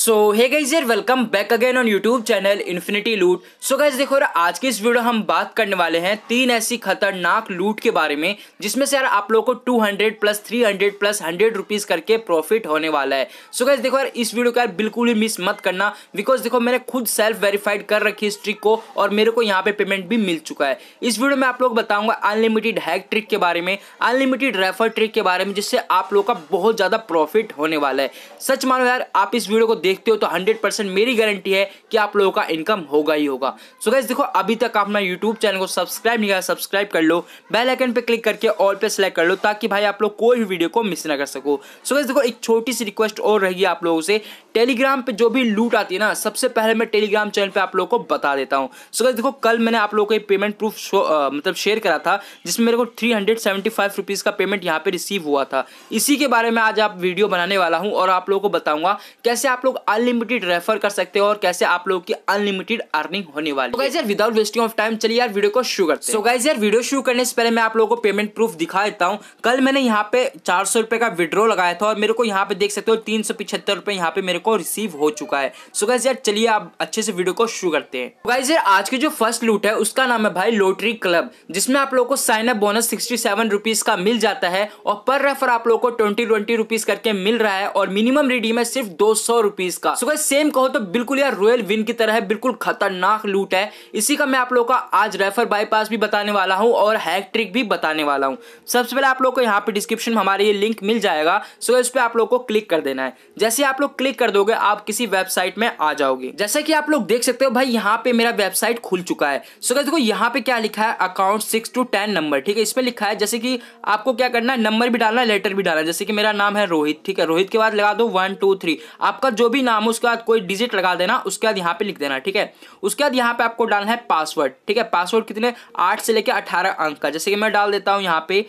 सो hey guys यर welcome back again on YouTube channel Infinity Loot so guys देखो यार आज की इस वीडियो हम बात करने वाले हैं तीन ऐसी खतरनाक लूट के बारे में जिसमें से यार आप लोगों को 200 प्लस 300 प्लस 100 रुपीस करके प्रॉफिट होने वाला है सो so गाइज देखो यार इस वीडियो को यार बिल्कुल ही मिस मत करना बिकॉज देखो मैंने खुद सेल्फ वेरीफाइड कर रखी इस ट्रिक को और मेरे को यहाँ पे पेमेंट भी मिल चुका है इस वीडियो में आप लोग बताऊंगा अनलिमिटेड हैक ट्रिक के बारे में अनलिमिटेड रेफर ट्रिक के बारे में जिससे आप लोग का बहुत ज़्यादा प्रॉफिट होने वाला है सच मानो यार आप इस वीडियो को देखते हो तो हंड्रेड परसेंट मेरी गारंटी है कि आप लोगों का इनकम होगा ही होगा सो so गैस देखो अभी तक आप अपना यूट्यूब चैनल को सब्सक्राइब नहीं किया सब्सक्राइब कर लो बेलाइकन पर क्लिक करके ऑल पर सेलेक्ट कर लो ताकि भाई आप लोग कोई भी वीडियो को मिस ना कर सको सो so गैस देखो एक छोटी सी रिक्वेस्ट और रहेगी आप लोगों से टेलीग्राम पर जो भी लूट आती है ना सबसे पहले मैं टेलीग्राम चैनल पर आप लोगों को बता देता हूँ सो गैस देखो कल मैंने आप लोगों को पेमेंट प्रूफ मतलब शेयर करा था जिसमें मेरे को three hundred seventy five rupees का पेमेंट यहाँ पे रिसीव हुआ था इसी के बारे में आज आप वीडियो बनाने वाला हूँ और आप लोगों को बताऊंगा कैसे आप लोग लोग अनलिमिटेड रेफर कर सकते हो और कैसे आप लोगों की अनलिमिटेड अर्निंग होने वाली है। यार विदाउट वेस्टिंग ऑफ टाइम चलिए यार वीडियो को शुरू करते हैं सो गाइज यार वीडियो शुरू करने से पहले मैं आप लोगों को पेमेंट प्रूफ दिखा देता हूँ कल मैंने यहाँ पे चार सौ रुपए का विड्रो लगाया था और मेरे को यहाँ पे देख सकते हो तीन सौ पिछहत्तर रुपए यहाँ पे मेरे को रिसीव हो चुका है सो गाइज यार चलिए आप अच्छे से वीडियो को शुरू करते हैं गाइज यार आज की जो फर्स्ट लूट है उसका नाम है भाई लोटरी क्लब जिसमें आप लोग को sign up bonus sixty seven rupees का मिल जाता है और पर रेफर आप लोग को ट्वेंटी ट्वेंटी रुपीज करके मिल रहा है और मिनिमम रिडीम है सिर्फ दो सौ रुपीज का सो सेम कहो तो बिल्कुल यार रॉयल विन की तरह है बिल्कुल खतरनाक लूट है इसी का मैं आप लोग का आज रेफर बाईपास भी बताने वाला हूँ और हैट्रिक भी बताने वाला हूँ सबसे पहले आप लोग को यहाँ पे डिस्क्रिप्शन में हमारे ये लिंक मिल जाएगा सो इस पर आप लोग को क्लिक कर देना है जैसे आप लोग क्लिक कर दोगे आप किसी वेबसाइट में आ जाओगे जैसे कि आप लोग देख सकते हो भाई यहाँ पे मेरा वेबसाइट खुल चुका है सो देखो यहाँ पे क्या लिखा है account six two ten number ठीक है इसमें लिखा है जैसे कि आपको क्या करना है नंबर भी डालना है लेटर भी डालना है जैसे कि मेरा नाम है रोहित ठीक है रोहित के बाद लगा दो वन टू थ्री आपका जो भी नाम उसके बाद कोई डिजिट लगा देना उसके बाद यहाँ पे लिख देना ठीक है उसके बाद यहाँ पे आपको डालना है पासवर्ड ठीक है पासवर्ड कितने आठ से लेकर अठारह अंक का जैसे कि मैं डाल देता हूँ यहाँ पे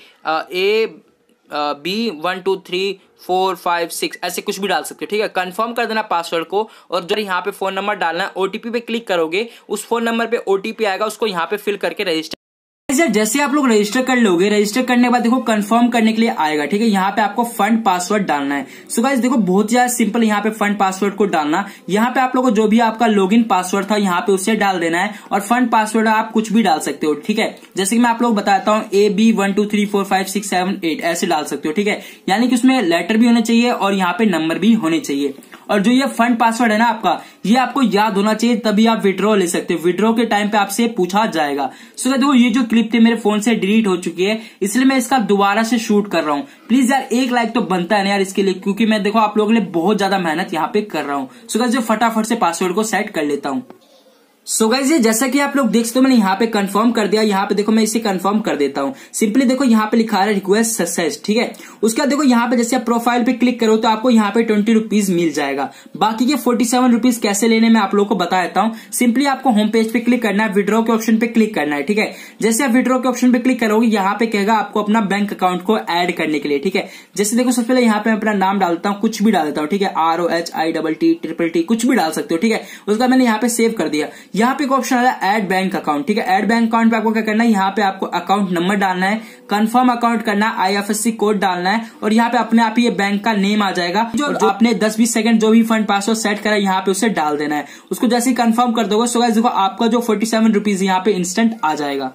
A B one two three four five six ऐसे कुछ भी डाल सकते हो ठीक है कंफर्म कर देना पासवर्ड को और जो यहाँ पे फ़ोन नंबर डालना है ओ पे क्लिक करोगे उस फ़ोन नंबर पे ओ आएगा उसको यहाँ पे फिल करके रजिस्टर सर जैसे आप लोग रजिस्टर कर लोगे रजिस्टर करने के बाद देखो कंफर्म करने के लिए आएगा ठीक है यहाँ पे आपको फंड पासवर्ड डालना है सो गाइस देखो बहुत ज्यादा सिंपल यहाँ पे फंड पासवर्ड को डालना यहाँ पे आप लोगों को जो भी आपका लॉग पासवर्ड था यहाँ पे उसे डाल देना है और फंड पासवर्ड आप कुछ भी डाल सकते हो ठीक है जैसे कि मैं आप लोग बताता हूँ A B one two three four five six seven eight ऐसे डाल सकते हो ठीक है यानी कि उसमें लेटर भी होने चाहिए और यहाँ पे नंबर भी होने चाहिए और जो ये फंड पासवर्ड है ना आपका ये आपको याद होना चाहिए तभी आप विड्रॉ ले सकते हैं विड्रॉ के टाइम पे आपसे पूछा जाएगा सो so, देखो ये जो क्लिप थी मेरे फोन से डिलीट हो चुकी है इसलिए मैं इसका दोबारा से शूट कर रहा हूँ प्लीज यार एक लाइक तो बनता है ना यार इसके लिए क्योंकि मैं देखो आप लोगों के लिए बहुत ज्यादा मेहनत यहाँ पे कर रहा हूँ सो so, जो फटाफट से पासवर्ड को सेट कर लेता हूँ सो so गाइजी जैसा कि आप लोग देख सकते हो मैंने यहाँ पे कंफर्म कर दिया यहाँ पे देखो मैं इसे कंफर्म कर देता हूँ सिंपली देखो यहाँ पे लिखा रहा है रिक्वेस्ट सक्सेस ठीक है उसके बाद देखो यहाँ पे जैसे आप प्रोफाइल पे क्लिक करो तो आपको यहाँ पे ट्वेंटी रुपीज मिल जाएगा बाकी के फोर्टी सेवन रुपीज कैसे लेने में आप लोग को बता देता हूँ सिंपली आपको होम पेज पे क्लिक करना है विड्रॉ के ऑप्शन पे क्लिक करना है ठीक है जैसे आप विड्रॉ के ऑप्शन पे क्लिक करोगे यहाँ पे कहेगा आपको अपना बैंक अकाउंट को एड करने के लिए ठीक है जैसे देखो सबसे पहले यहाँ पे अपना नाम डालता हूँ कुछ भी डालता हूँ ठीक है R O H I double T triple T कुछ भी डाल सकते हो ठीक है उसका मैंने यहाँ पे सेव कर दिया यहाँ पे एक ऑप्शन आ रहा है एड बैंक अकाउंट ठीक है एड बैंक अकाउंट पे आपको क्या करना है यहाँ पे आपको अकाउंट नंबर डालना है कंफर्म अकाउंट करना है आईएफएससी कोड डालना है और यहाँ पे अपने आप ही ये बैंक का नेम आ जाएगा जो, जो आपने दस बीस सेकंड जो भी फंड पासवर्ड सेट करा है यहाँ पे उसे डाल देना है उसको जैसे ही कंफर्म कर दोगे सो देखो आपका जो फोर्टी सेवन यहाँ पे इंस्टेंट आ जाएगा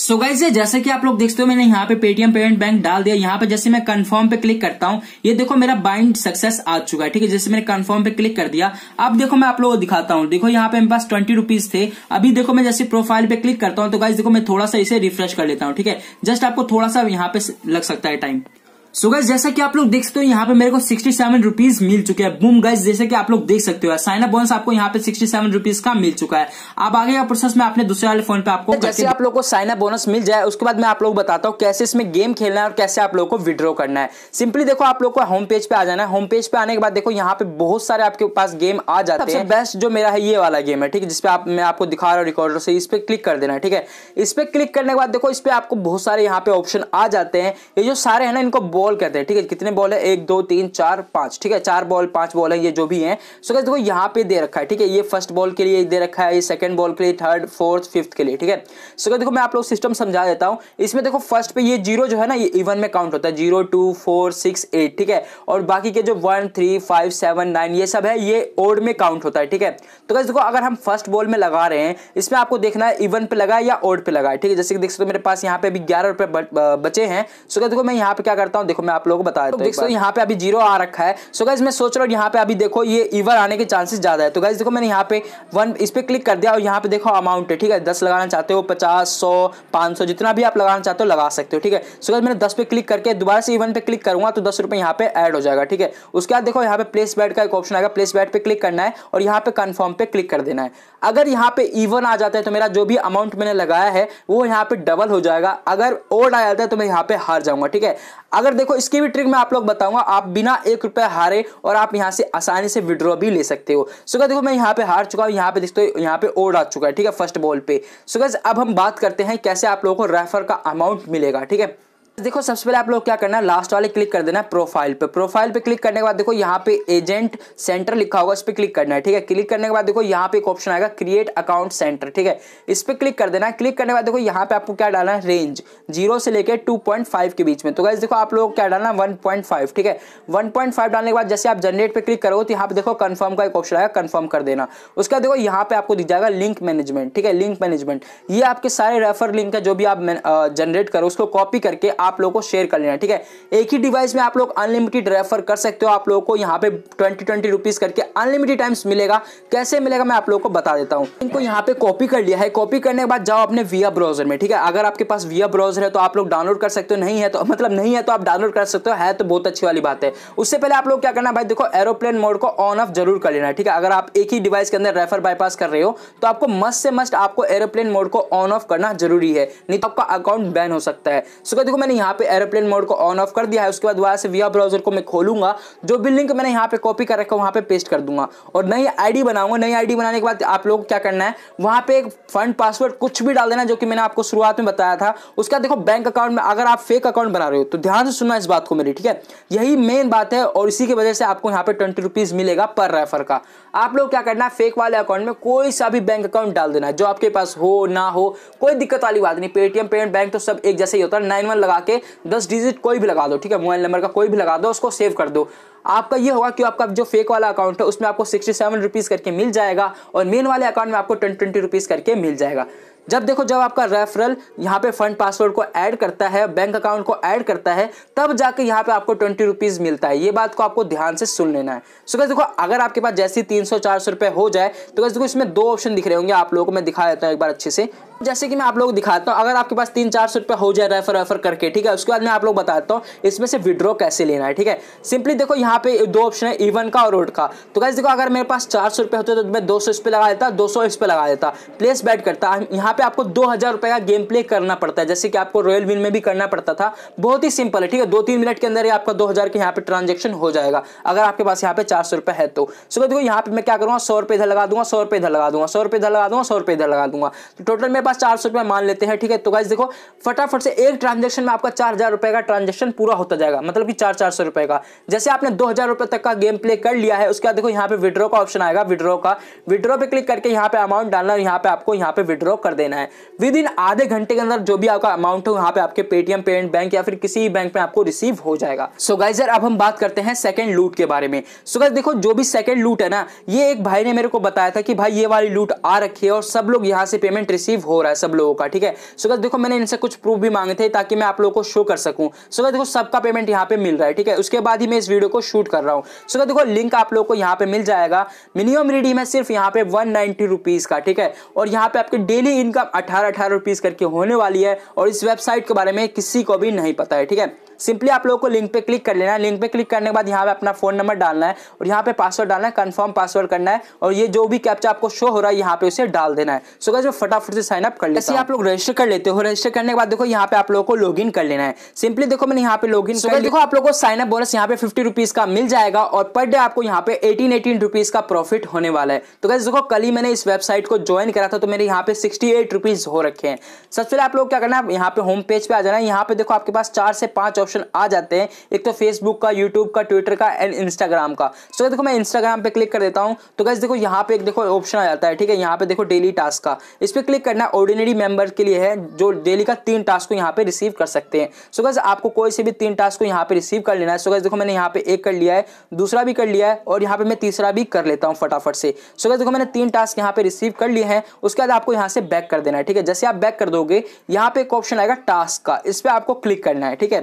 सो गाइस ये जैसे कि आप लोग देखते हो मैंने यहाँ पे पेटीएम पेमेंट बैंक डाल दिया यहाँ पे जैसे मैं कंफर्म पे क्लिक करता हूँ ये देखो मेरा बाइंड सक्सेस आ चुका है ठीक है जैसे मैंने कंफर्म पे क्लिक कर दिया अब देखो मैं आप लोगों को दिखाता हूँ देखो यहाँ पे मेरे पास ट्वेंटी रुपीज थे अभी देखो मैं जैसे प्रोफाइल पे क्लिक करता हूँ तो गाइज देखो मैं थोड़ा सा इसे रिफ्रेश कर लेता हूँ ठीक है जस्ट आपको थोड़ा सा यहाँ पे लग सकता है टाइम सो गैस जैसा कि आप लोग देख सकते हो यहाँ पे मेरे को सिक्सटी सेवन रुपीज मिल चुके हैं बूम गैस जैसे कि आप लोग देख सकते हो साइन अप बोनस आपको यहाँ पे सिक्सटी सेवन रुपीज का मिल चुका है अब आगे का प्रोसेस में अपने दूसरे वाले फोन पे आपको जैसे आप लोग को साइन अप बोनस मिल जाए उसके बाद मैं आप लोग बताता हूँ कैसे इसमें गेम खेलना है और कैसे आप लोग को विड्रॉ करना है सिंपली देखो आप लोग को होम पेज पे आ जाना है होम पेज पे आने के बाद देखो यहाँ पे बहुत सारे आपके पास गेम आ जाते हैं बेस्ट जो मेरा है ये वाला गेम है ठीक है जिसपे आप मैं आपको दिखा रहा हूँ रिकॉर्डर से इस पर क्लिक कर देना है ठीक है इस पर क्लिक करने के बाद देखो इस पर आपको बहुत सारे यहाँ पे ऑप्शन आ जाते हैं ये जो सारे है ना इनको बॉल कहते हैं ठीक है कितने बॉल है एक दो तीन चार पांच ठीक है चार बॉल पांच बॉल है ये जो भी है सो देखो यहाँ पे दे रखा है ठीक है ये फर्स्ट बॉल के लिए दे रखा है ये सेकंड बॉल के लिए थर्ड फोर्थ फिफ्थ के लिए ठीक है सो देखो मैं आप लोग सिस्टम समझा देता हूँ इसमें देखो फर्स्ट पे ये जीरो जो है ना ये इवन में काउंट होता है zero two four six eight ठीक है और बाकी के जो one three five seven nine ये सब है ये ओड में काउंट होता है ठीक है तो कैसे देखो अगर हम फर्स्ट बॉल में लगा रहे हैं इसमें आपको देखना है इवन पे लगा या ओड पे लगा ठीक है जैसे कि देख सकते हो मेरे पास यहाँ पे अभी ग्यारह रुपए बचे हैं सो गैस देखो मैं यहाँ पे क्या करता हूँ देखो मैं आप लोगों को बता देता हूँ तो यहाँ पे अभी जीरो आ रखा है सो गाइज मैं सोच रहा हूँ यहाँ पे अभी देखो ये ईवर आने के चांसेस ज़्यादा है तो गाइज देखो मैंने यहाँ पे वन इस पर क्लिक कर दिया और यहाँ पे देखो अमाउंट है ठीक है दस लगाना चाहते हो पचास सौ पांच सौ जितना भी आप लगाना चाहते हो लगा सकते हो ठीक है सो गाइज मैंने दस पे क्लिक करके दोबारा से इवन पे क्लिक करूंगा तो दस रुपए यहाँ पे एड हो जाएगा ठीक है उसके बाद देखो यहाँ पे प्लेस बैट का एक ऑप्शन आएगा प्लेस बैट पे क्लिक करना है और यहाँ पे कन्फर्म पे क्लिक कर देना है अगर यहाँ पे इवन आ जाता है तो मेरा जो भी अमाउंट मैंने लगाया है वो यहाँ पे डबल हो जाएगा अगर ओड आ जाता है तो मैं यहाँ पे हार जाऊंगा ठीक है अगर देखो इसकी भी ट्रिक मैं आप लोग बताऊंगा आप बिना एक रुपये हारे और आप यहाँ से आसानी से विड्रॉ भी ले सकते हो सुगज देखो मैं यहाँ पे हार चुका हूँ यहाँ पे देखते हो यहाँ पे ओड आ चुका है ठीक है फर्स्ट बॉल पे सुगज अब हम बात करते हैं कैसे आप लोगों को रेफर का अमाउंट मिलेगा ठीक है देखो सबसे पहले आप लोग क्या करना है लास्ट वाले क्लिक कर देना है प्रोफाइल पे प्रोफाइल पे क्लिक करने के बाद देखो यहाँ पे एजेंट सेंटर लिखा होगा इस पर क्लिक करना है ठीक है क्लिक करने के बाद देखो यहाँ पे एक ऑप्शन आएगा क्रिएट अकाउंट सेंटर ठीक है इस पर क्लिक कर देना है क्लिक करने के बाद देखो यहाँ पे आपको क्या डालना है रेंज जीरो से लेकर टू के बीच में तो गाइज देखो आप लोग क्या डालना वन ठीक है वन डालने के बाद जैसे आप जनरेट पर क्लिक करोगे तो यहाँ पे देखो कन्फर्म का एक ऑप्शन आएगा कन्फर्म कर देना उसके बाद देखो यहाँ पे आपको दिख जाएगा लिंक मैनेजमेंट ठीक है लिंक मैनेजमेंट ये आपके सारे रेफर लिंक है जो भी आप जनरेट करो उसको कॉपी करके आप आप लोगों को शेयर कर लेना ठीक है एक ही डिवाइस में आप लोग अनलिमिटेड रेफर कर सकते हो आप लोगों को यहाँ पे ट्वेंटी ट्वेंटी रुपीज़ करके अनलिमिटेड टाइम्स मिलेगा कैसे मिलेगा मैं आप लोगों को बता देता हूँ इनको यहाँ पे कॉपी कर लिया है कॉपी करने के बाद जाओ अपने विया ब्राउजर में ठीक है अगर आपके पास विया ब्राउजर है तो आप लोग डाउनलोड कर सकते हो नहीं है तो मतलब नहीं है तो आप डाउनलोड कर सकते हो है तो बहुत अच्छी वाली बात है उससे पहले आप लोग क्या करना भाई देखो एरोप्लेन मोड को ऑन ऑफ जरूर कर लेना ठीक है अगर आप एक ही डिवाइस के अंदर रेफर बाईपास कर रहे हो तो आपको मस्त से मस्ट आपको एरोप्लेन मोड को ऑन ऑफ करना जरूरी है नहीं तो आपका अकाउंट बैन हो सकता है सो देखो मैंने मैंने यहाँ पे एरोप्लेन मोड को ऑन ऑफ कर दिया है उसके बाद वहां से वी ब्राउजर को मैं खोलूंगा जो भी लिंक मैंने यहाँ पे कॉपी कर रखा वहां पे पेस्ट कर दूंगा और नई आईडी बनाऊंगा नई आईडी बनाने के बाद आप लोग क्या करना है वहां पे एक फंड पासवर्ड कुछ भी डाल देना जो कि मैंने आपको शुरुआत में बताया था उसका देखो बैंक अकाउंट में अगर आप फेक अकाउंट बना रहे हो तो ध्यान से सुनना इस बात को मेरी ठीक है यही मेन बात है और इसी की वजह से आपको यहाँ पे ट्वेंटी रुपीज़ मिलेगा पर रेफर का आप लोग क्या करना है फेक वाले अकाउंट में कोई सा भी बैंक अकाउंट डाल देना है जो आपके पास हो ना हो कोई दिक्कत वाली बात नहीं पेटीएम पेमेंट बैंक तो सब एक जैसे ही होता है नाइन वन लगा के दस डिजिट कोई भी लगा दो ठीक है मोबाइल नंबर का कोई भी लगा दो उसको सेव कर दो आपका ये होगा कि आपका जो फेक वाला अकाउंट है उसमें आपको सिक्सटी सेवन रुपीज़ करके मिल जाएगा और मेन वाले अकाउंट में आपको ट्वेंटी ट्वेंटी रुपीज़ करके मिल जाएगा जब देखो जब आपका रेफरल यहाँ पे फंड पासवर्ड को ऐड करता है बैंक अकाउंट को ऐड करता है तब जाके यहाँ पे आपको ट्वेंटी रुपीज़ मिलता है ये बात को आपको ध्यान से सुन लेना है सो गैस देखो अगर आपके पास जैसे ही तीन सौ चार सौ रुपये हो जाए तो गैस देखो इसमें दो ऑप्शन दिख रहे होंगे आप लोगों को मैं दिखा देता हूँ एक बार अच्छे से जैसे कि मैं आप लोग दिखाता हूँ अगर आपके पास तीन चार सौ रुपये हो जाए रेफर रेफर करके ठीक है उसके बाद मैं आप लोग बताता हूँ इसमें से विड्रॉ कैसे लेना है ठीक है सिंपली देखो यहाँ पे दो ऑप्शन है इवन e का और ओड का तो कैसे देखो अगर मेरे पास चार सौ रुपये होते तो मैं दो सौ इस पर लगा देता दो सौ इस पर लगा देता प्लेस बैट करता यहाँ यहाँ पे आपको दो हजार रुपए का गेम प्ले करना पड़ता है जैसे कि आपको रॉयल विन में भी करना पड़ता था बहुत ही सिंपल है ठीक है दो तीन मिनट के अंदर आपका दो हजार के यहाँ पे ट्रांजेक्शन हो जाएगा अगर आपके पास यहाँ पे चार सौ रुपए है तो सुबह देखो यहाँ पे मैं क्या करूँगा सौ रुपए इधर लगा दूंगा सौ रुपए इधर लगा दूंगा सौ रुपए इधर लगा दूंगा सौ रुपए इधर लगा दूंगा तो टोटल मेरे पास चार सौ रुपए मान लेते हैं ठीक है तो गाइज देखो फटाफट से एक ट्रांजेक्शन में आपका चार हजार रुपए का ट्रांजेक्शन पूरा होता जाएगा मतलब कि चार चार सौ रुपए का जैसे आपने दो हजार रुपए तक का गेम प्ले कर लिया है उसके बाद देखो यहाँ पे विड्रॉ का ऑप्शन आएगा विड्रॉ का विड्रॉ पे क्लिक करके यहाँ पे अमाउंट डालना यहाँ पे आपको यहाँ पे विड्रॉ कर दे देना है विद इन आधे घंटे के अंदर जो भी आपका अमाउंट हो यहाँ पे आपके पेटीएम पेमेंट बैंक या फिर किसी भी बैंक में आपको रिसीव हो जाएगा सो गाइज सर अब हम बात करते हैं सेकंड लूट के बारे में सो गाइज देखो जो भी सेकंड लूट है ना ये एक भाई ने मेरे को बताया था कि भाई ये वाली लूट आ रखी है और सब लोग यहाँ से पेमेंट रिसीव हो रहा है सब लोगों का ठीक है सो गाइज देखो मैंने इनसे कुछ प्रूफ भी मांगे थे ताकि मैं आप लोगों को शो कर सकूँ सो गाइज देखो सबका पेमेंट यहाँ पे मिल रहा है ठीक है उसके बाद ही मैं इस वीडियो को शूट कर रहा हूँ सो गाइज देखो लिंक आप लोगों को यहाँ पे मिल जाएगा मिनिमम रिडीम है सिर्फ यहाँ पे वन नाइनटी का ठीक है और यहाँ पे आपके डेली इन इनकम अठारह अठारह रुपीज़ करके होने वाली है और इस वेबसाइट के बारे में किसी को भी नहीं पता है ठीक है सिंपली आप लोगों को लिंक पे क्लिक कर लेना है लिंक पे क्लिक करने के बाद यहाँ पे अपना फोन नंबर डालना है और यहाँ पे पासवर्ड डालना है कन्फर्म पासवर्ड करना है और ये जो भी कैप्चा आपको शो हो रहा है यहाँ पे उसे डाल देना है सो गैस फटाफट से साइन अप कर लेते आप लोग रजिस्टर कर लेते हो रजिस्टर करने के बाद देखो यहाँ पे आप लोगों को लॉग कर लेना है सिंपली देखो मैंने यहाँ पे लॉग इन देखो आप लोग को साइन बोनस यहाँ पे फिफ्टी रुपीज का मिल जाएगा और पर डे आपको यहाँ पे एटीन एटीन रुपीज का प्रॉफिट होने वाला है तो कैसे देखो कल ही मैंने इस वेबसाइट को ज्वाइन करा था तो मेरे यहाँ पे सिक्सटी एट रुपीज हो रखे हैं सबसे पहले आप लोग क्या करना है यहाँ पे होम पेज पे आ जाना है यहाँ पे देखो आपके पास चार से पांच ऑप्शन ऑप्शन आ जाते हैं एक तो फेसबुक का यूट्यूब का ट्विटर का एंड इंस्टाग्राम का सो देखो मैं इंस्टाग्राम पे क्लिक कर देता हूँ तो कैसे देखो यहाँ पे एक देखो ऑप्शन आ जाता है ठीक है यहाँ पे देखो डेली टास्क का इस पर क्लिक करना ऑर्डिनरी मेंबर के लिए है जो डेली का तीन टास्क को यहाँ पे रिसीव कर सकते हैं सो कैसे आपको कोई से भी तीन टास्क को यहाँ पे रिसीव कर लेना है सो कैसे देखो मैंने यहाँ पे एक कर लिया है दूसरा भी कर लिया है और यहाँ पे मैं तीसरा भी कर लेता हूँ फटाफट से सो कैसे देखो मैंने तीन टास्क यहाँ पे रिसीव कर लिए हैं उसके बाद आपको यहाँ से बैक कर देना है ठीक है जैसे आप बैक कर दोगे यहाँ पे एक ऑप्शन आएगा टास्क का इस पर आपको क्लिक करना है ठीक है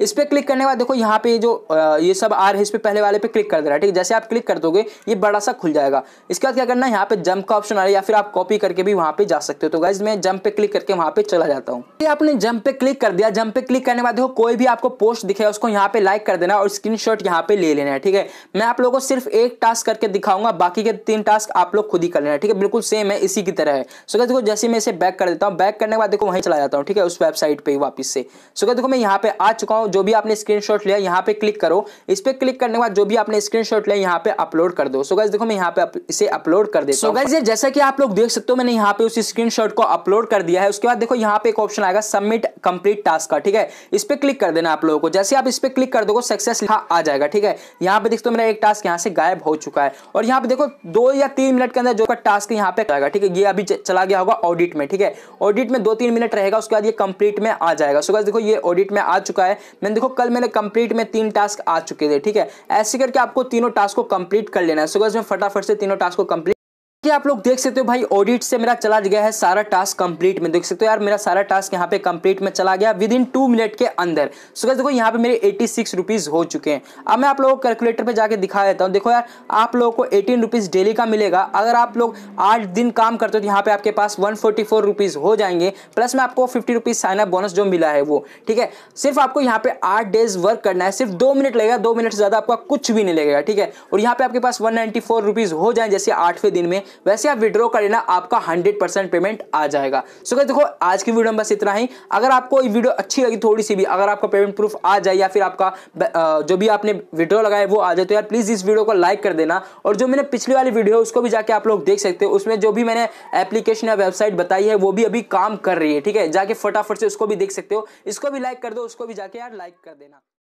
इस पर क्लिक करने के बाद देखो यहाँ पे जो ये सब आ रहे इस पर पहले वाले पे क्लिक कर दे रहा है ठीक है जैसे आप क्लिक कर दोगे ये बड़ा सा खुल जाएगा इसके बाद क्या करना है यहाँ पे जंप का ऑप्शन आ रहा है या फिर आप कॉपी करके भी वहाँ पे जा सकते हो तो गाइज मैं जंप पे क्लिक करके वहाँ पे चला जाता हूँ ये आपने जंप पे क्लिक कर दिया जंप पे क्लिक करने के बाद देखो कोई भी आपको पोस्ट दिखे उसको यहाँ पे लाइक कर देना और स्क्रीन शॉट यहाँ पे ले लेना है ठीक है मैं आप लोगों को सिर्फ एक टास्क करके दिखाऊंगा बाकी के तीन टास्क आप लोग खुद ही कर लेना ठीक है बिल्कुल सेम है इसी की तरह है सो देखो जैसे मैं इसे बैक कर देता हूँ बैक करने के बाद देखो वहीं चला जाता हूँ ठीक है उस वेबसाइट पर वापिस से सो देखो मैं यहाँ पे आ चुका हूँ हूं जो भी आपने स्क्रीनशॉट लिया यहाँ पे क्लिक करो इस पर क्लिक करने के बाद जो भी आपने स्क्रीनशॉट लिया यहाँ पे अपलोड कर दो सो so, देखो मैं यहाँ पे इसे अपलोड कर देता so, हूँ so, जैसा कि आप लोग देख सकते हो मैंने यहाँ पे उस स्क्रीनशॉट को अपलोड कर दिया है उसके बाद देखो यहाँ पे एक ऑप्शन आएगा सबमिट कंप्लीट टास्क का ठीक है इस पर क्लिक कर देना आप लोगों को जैसे आप इस पर क्लिक कर दोगे सक्सेस लिखा आ जाएगा ठीक है यहाँ पे देखते हो मेरा एक टास्क यहाँ से गायब हो चुका है और यहाँ पे देखो दो या तीन मिनट के अंदर जो का टास्क यहाँ पे आएगा ठीक है ये अभी चला गया होगा ऑडिट में ठीक है ऑडिट में दो तीन मिनट रहेगा उसके बाद ये कंप्लीट में आ जाएगा सो गैस देखो ये ऑडिट में आ चुका है मैंने देखो कल मेरे कंप्लीट में तीन टास्क आ चुके थे ठीक है ऐसे करके आपको तीनों टास्क को कंप्लीट कर लेना है सुबह फटाफट से तीनों टास्क को कंप्लीट कि आप लोग देख सकते हो भाई ऑडिट से मेरा चला गया है सारा टास्क कंप्लीट में देख सकते हो यार मेरा सारा टास्क यहाँ पे कंप्लीट में चला गया विद इन टू मिनट के अंदर सो so, देखो यहाँ पे मेरे एटी सिक्स रुपीज़ हो चुके हैं अब मैं आप लोगों को कैलकुलेटर पे जाके दिखा देता हूँ देखो यार आप लोगों को एटीन रुपीज़ डेली का मिलेगा अगर आप लोग आठ दिन काम करते हो तो यहाँ पे आपके पास वन फोर्टी फोर रुपीज़ हो जाएंगे प्लस में आपको फिफ्टी रुपीज़ साइन बोनस जो मिला है वो ठीक है सिर्फ आपको यहाँ पे आठ डेज वर्क करना है सिर्फ दो मिनट लगेगा दो मिनट से ज़्यादा आपका कुछ भी नहीं लगेगा ठीक है और यहाँ पे आपके पास वन फोर रुपीज़ हो जाए जैसे आठवें दिन में वैसे आप विड्रो कर लेना आपका हंड्रेड परसेंट पेमेंट आ जाएगा सो so, देखो आज की वीडियो में बस इतना ही अगर आपको ये वीडियो अच्छी लगी थोड़ी सी भी अगर आपका पेमेंट प्रूफ आ जाए या फिर आपका जो भी आपने विड्रो लगाया वो आ जाए तो यार प्लीज़ इस वीडियो को लाइक कर देना और जो मैंने पिछली वाली वीडियो उसको भी जाके आप लोग देख सकते हो उसमें जो भी मैंने एप्लीकेशन या वेबसाइट बताई है वो भी अभी काम कर रही है ठीक है जाके फटाफट से उसको भी देख सकते हो इसको भी लाइक कर दो उसको भी जाके यार लाइक कर देना